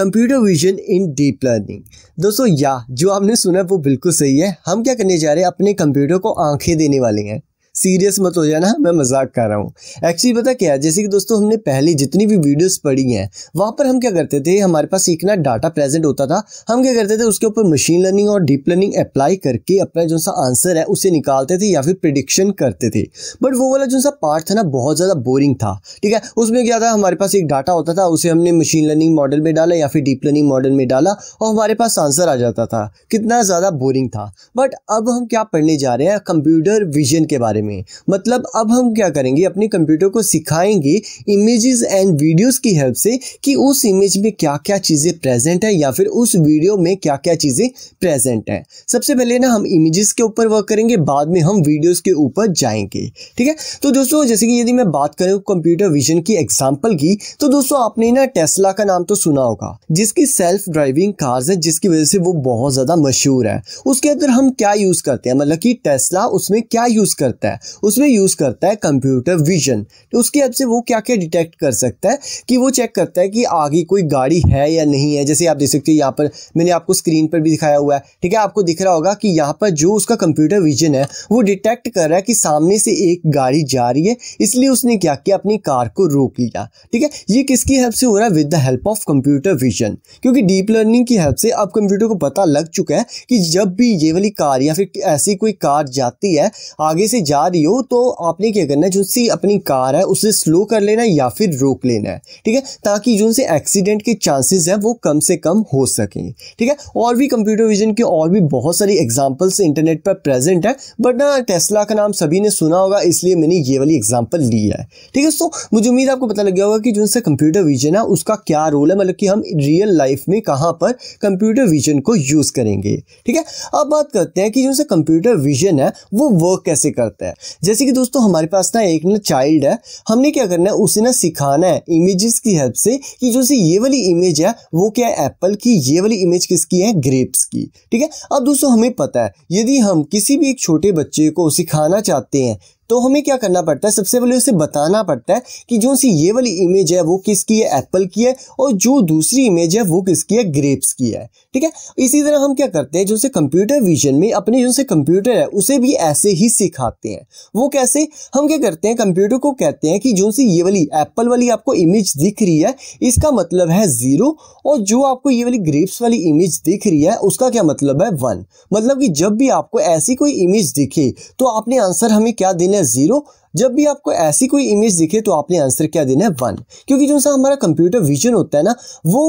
computer vision in deep learning दोस्तों या जो आपने सुना है वो बिल्कुल सही है हम क्या करने जा रहे हैं अपने कंप्यूटर को आंखें देने वाले हैं सीरियस मत हो जाना मैं मजाक कर रहा हूँ एक्चुअली पता क्या है जैसे कि दोस्तों हमने पहले जितनी भी वीडियोस पढ़ी हैं वहाँ पर हम क्या करते थे हमारे पास सीखना डाटा प्रेजेंट होता था हम क्या करते थे उसके ऊपर मशीन लर्निंग और डीप लर्निंग अप्लाई करके अपना जो सा आंसर है उसे निकालते थे या फिर प्रिडिक्शन करते थे बट वो वाला जो सा पार्ट था ना बहुत ज़्यादा बोरिंग था ठीक है उसमें क्या था हमारे पास एक डाटा होता था उसे हमने मशीन लर्निंग मॉडल में डाला या फिर डीप लर्निंग मॉडल में डाला और हमारे पास आंसर आ जाता था कितना ज़्यादा बोरिंग था बट अब हम क्या पढ़ने जा रहे हैं कंप्यूटर विजन के बारे बारे में मतलब अब हम क्या करेंगे अपने कंप्यूटर को सिखाएंगे इमेजेस एंड वीडियोस की हेल्प से कि उस इमेज में क्या क्या चीज़ें प्रेजेंट है या फिर उस वीडियो में क्या क्या चीज़ें प्रेजेंट है सबसे पहले ना हम इमेजेस के ऊपर वर्क करेंगे बाद में हम वीडियोज़ के ऊपर जाएंगे ठीक है तो दोस्तों जैसे कि यदि मैं बात करूँ कंप्यूटर विजन की एग्जाम्पल की तो दोस्तों आपने ना टेस्ला का नाम तो सुना होगा जिसकी सेल्फ ड्राइविंग कार्स है जिसकी वजह से वो बहुत ज़्यादा मशहूर है उसके अंदर हम क्या यूज़ करते हैं मतलब कि टेस्ला उसमें क्या यूज़ करता है करता है उसमें यूज़ करता है कंप्यूटर विजन तो उसकी हेल्प से वो क्या क्या डिटेक्ट कर सकता है कि वो चेक करता है कि आगे कोई गाड़ी है या नहीं है जैसे आप देख सकते हो यहाँ पर मैंने आपको स्क्रीन पर भी दिखाया हुआ है ठीक है आपको दिख रहा होगा कि यहाँ पर जो उसका कंप्यूटर विजन है वो डिटेक्ट कर रहा है कि सामने से एक गाड़ी जा रही है इसलिए उसने क्या किया अपनी कार को रोक लिया ठीक है ये किसकी हेल्प से हो रहा है with the help of computer vision क्योंकि डीप लर्निंग की हेल्प से अब कंप्यूटर को पता लग चुका है कि जब भी ये वाली कार या फिर ऐसी कोई कार जाती है आगे से जा जा रही हो तो आपने क्या करना है जो सी अपनी कार है उसे स्लो कर लेना है या फिर रोक लेना है ठीक है ताकि जो से एक्सीडेंट के चांसेस हैं वो कम से कम हो सकें ठीक है और भी कंप्यूटर विजन के और भी बहुत सारी एग्जाम्पल्स इंटरनेट पर प्रेजेंट है बट ना टेस्ला का नाम सभी ने सुना होगा इसलिए मैंने ये वाली एग्जाम्पल ली है ठीक है सो मुझे उम्मीद आपको पता लग गया होगा कि जो सा कंप्यूटर विजन है उसका क्या रोल है मतलब कि हम रियल लाइफ में कहाँ पर कंप्यूटर विजन को यूज़ करेंगे ठीक है अब बात करते हैं कि जो कंप्यूटर विजन है वो वर्क कैसे करता है है जैसे कि दोस्तों हमारे पास ना एक ना चाइल्ड है हमने क्या करना है उसे ना सिखाना है इमेजेस की हेल्प से कि जो से ये वाली इमेज है वो क्या है एप्पल की ये वाली इमेज किसकी है ग्रेप्स की ठीक है अब दोस्तों हमें पता है यदि हम किसी भी एक छोटे बच्चे को सिखाना चाहते हैं तो हमें क्या करना पड़ता है सबसे पहले उसे बताना पड़ता है कि जो सी ये वाली इमेज है वो किसकी है एप्पल की है और जो दूसरी इमेज है वो किसकी है ग्रेप्स की है ठीक है इसी तरह हम क्या करते हैं जो से कंप्यूटर विजन में अपने जो से कंप्यूटर है उसे भी ऐसे ही सिखाते हैं वो कैसे हम क्या करते हैं कंप्यूटर को कहते हैं कि जो सी ये वाली एप्पल वाली आपको इमेज दिख रही है इसका मतलब है जीरो और जो आपको ये वाली ग्रेप्स वाली इमेज दिख रही है उसका क्या मतलब है वन मतलब कि जब भी आपको ऐसी कोई इमेज दिखे तो आपने आंसर हमें क्या देना है जीरो जब भी आपको ऐसी कोई इमेज दिखे तो आपने आंसर क्या देना है वन क्योंकि जो सा हमारा कंप्यूटर विजन होता है ना वो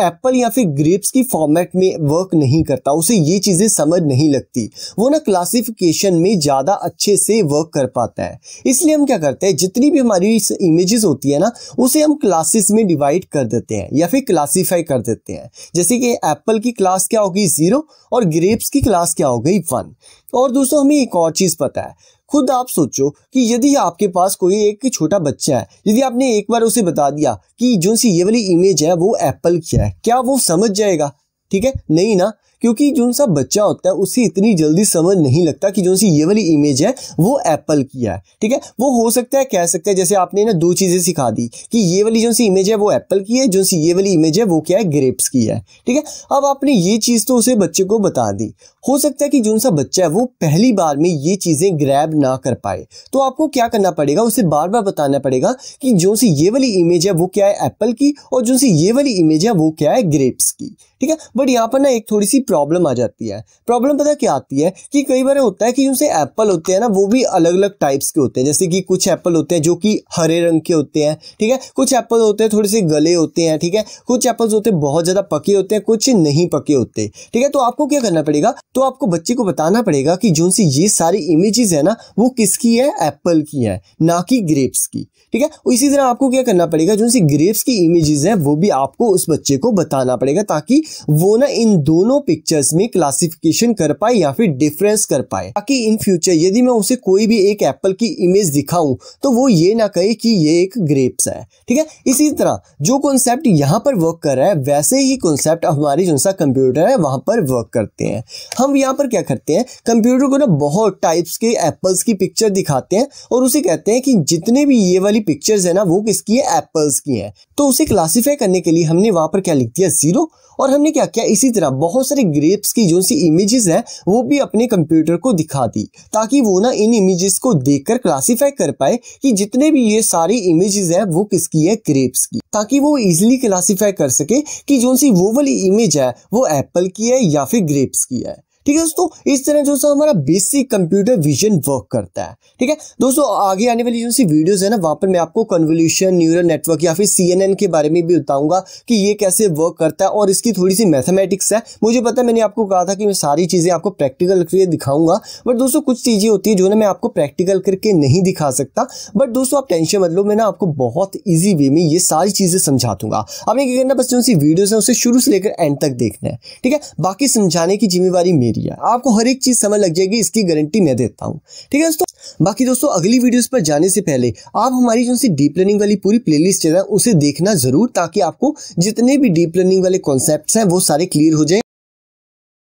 एप्पल या फिर ग्रेप्स की फॉर्मेट में वर्क नहीं करता उसे ये चीज़ें समझ नहीं लगती वो ना क्लासिफिकेशन में ज़्यादा अच्छे से वर्क कर पाता है इसलिए हम क्या करते हैं जितनी भी हमारी इमेजेस होती है ना उसे हम क्लासेस में डिवाइड कर देते हैं या फिर क्लासीफाई कर देते हैं जैसे कि एप्पल की क्लास क्या होगी ज़ीरो और ग्रेप्स की क्लास क्या हो गई वन और दोस्तों हमें एक और चीज़ पता है खुद आप सोचो कि यदि आपके पास कोई एक छोटा बच्चा है यदि आपने एक बार उसे बता दिया कि जो सी ये वाली इमेज है वो एप्पल की है क्या वो समझ जाएगा ठीक है नहीं ना क्योंकि जो सा बच्चा होता है उसे इतनी जल्दी समझ नहीं लगता कि जो सी ये वाली इमेज है वो एप्पल की है ठीक है वो हो सकता है कह सकता है जैसे आपने ना दो चीज़ें सिखा दी कि ये वाली जो सी इमेज है वो एप्पल की है जो सी ये वाली इमेज है वो क्या है ग्रेप्स की है ठीक है अब आपने ये चीज़ तो उसे बच्चे को बता दी हो सकता है कि जो सा बच्चा है वो पहली बार में ये चीज़ें ग्रैब ना कर पाए तो आपको क्या करना पड़ेगा उसे बार बार बताना पड़ेगा कि जो सी ये वाली इमेज है वो क्या है एप्पल की और जो सी ये वाली इमेज है वो क्या है ग्रेप्स की ठीक है बट यहाँ पर ना एक थोड़ी सी प्रॉब्लम आ जाती है प्रॉब्लम पता क्या आती है कि कई बार होता है कि जैसे एप्पल होते हैं ना वो भी अलग अलग टाइप्स के होते हैं जैसे कि कुछ एप्पल होते हैं जो कि हरे रंग के होते हैं ठीक है कुछ एप्पल होते हैं थोड़े से गले होते हैं ठीक है कुछ एप्पल्स होते हैं बहुत ज़्यादा पके होते हैं कुछ नहीं पके होते ठीक है तो आपको क्या करना पड़ेगा तो आपको बच्चे को बताना पड़ेगा कि जो सी ये सारी इमेजेस है ना वो किसकी है एप्पल की है ना कि ग्रेप्स की ठीक है तो इसी तरह आपको क्या करना पड़ेगा जो सी ग्रेप्स की इमेजेस है वो भी आपको उस बच्चे को बताना पड़ेगा ताकि वो ना इन दोनों पिक पिक्चर्स में क्लासिफिकेशन कर पाए या फिर डिफरेंस कर पाए ताकि इन फ्यूचर यदि मैं उसे कोई भी एक एप्पल की इमेज दिखाऊं तो वो ये ना कहे कि ये एक ग्रेप्स है ठीक है इसी तरह जो कॉन्सेप्ट यहाँ पर वर्क कर रहा है वैसे ही कॉन्सेप्ट हमारे जो सा कंप्यूटर है वहाँ पर वर्क करते हैं हम यहाँ पर क्या करते हैं कंप्यूटर को ना बहुत टाइप्स के एप्पल्स की पिक्चर दिखाते हैं और उसे कहते हैं कि जितने भी ये वाली पिक्चर्स है ना वो किसकी है एप्पल्स की है तो उसे क्लासीफाई करने के लिए हमने वहाँ पर क्या लिख दिया जीरो और हमने क्या किया इसी तरह बहुत सारे ग्रेप्स की जो सी इमेजेस है वो भी अपने कंप्यूटर को दिखा दी ताकि वो ना इन इमेजेस को देखकर क्लासीफाई कर पाए कि जितने भी ये सारी इमेजेस है वो किसकी है ग्रेप्स की ताकि वो इजिली क्लासीफाई कर सके कि जो सी वो वाली इमेज है वो एप्पल की है या फिर ग्रेप्स की है ठीक है दोस्तों इस तरह दोस्तों हमारा बेसिक कंप्यूटर विजन वर्क करता है ठीक है दोस्तों आगे आने वाली जो सी वीडियोज है ना वहां पर मैं आपको कन्वोल्यूशन न्यूरल नेटवर्क या फिर सी के बारे में भी बताऊंगा कि ये कैसे वर्क करता है और इसकी थोड़ी सी मैथमेटिक्स है मुझे पता है मैंने आपको कहा था कि मैं सारी चीज़ें आपको प्रैक्टिकल करके दिखाऊंगा बट दोस्तों कुछ चीज़ें होती है जो ना मैं आपको प्रैक्टिकल करके नहीं दिखा सकता बट दोस्तों आप टेंशन मतलब मैं ना आपको बहुत ईजी वे में ये सारी चीज़ें समझा दूंगा आपने क्या करना बस जो सी वीडियोज़ है उसे शुरू से लेकर एंड तक देखना है ठीक है बाकी समझाने की जिम्मेवारी मेरी दिया है आपको हर एक चीज़ समझ लग जाएगी इसकी गारंटी मैं देता हूँ ठीक है दोस्तों बाकी दोस्तों अगली वीडियोस पर जाने से पहले आप हमारी जो सी डीप लर्निंग वाली पूरी प्लेलिस्ट है उसे देखना जरूर ताकि आपको जितने भी डीप लर्निंग वाले कॉन्सेप्ट हैं वो सारे क्लियर हो जाए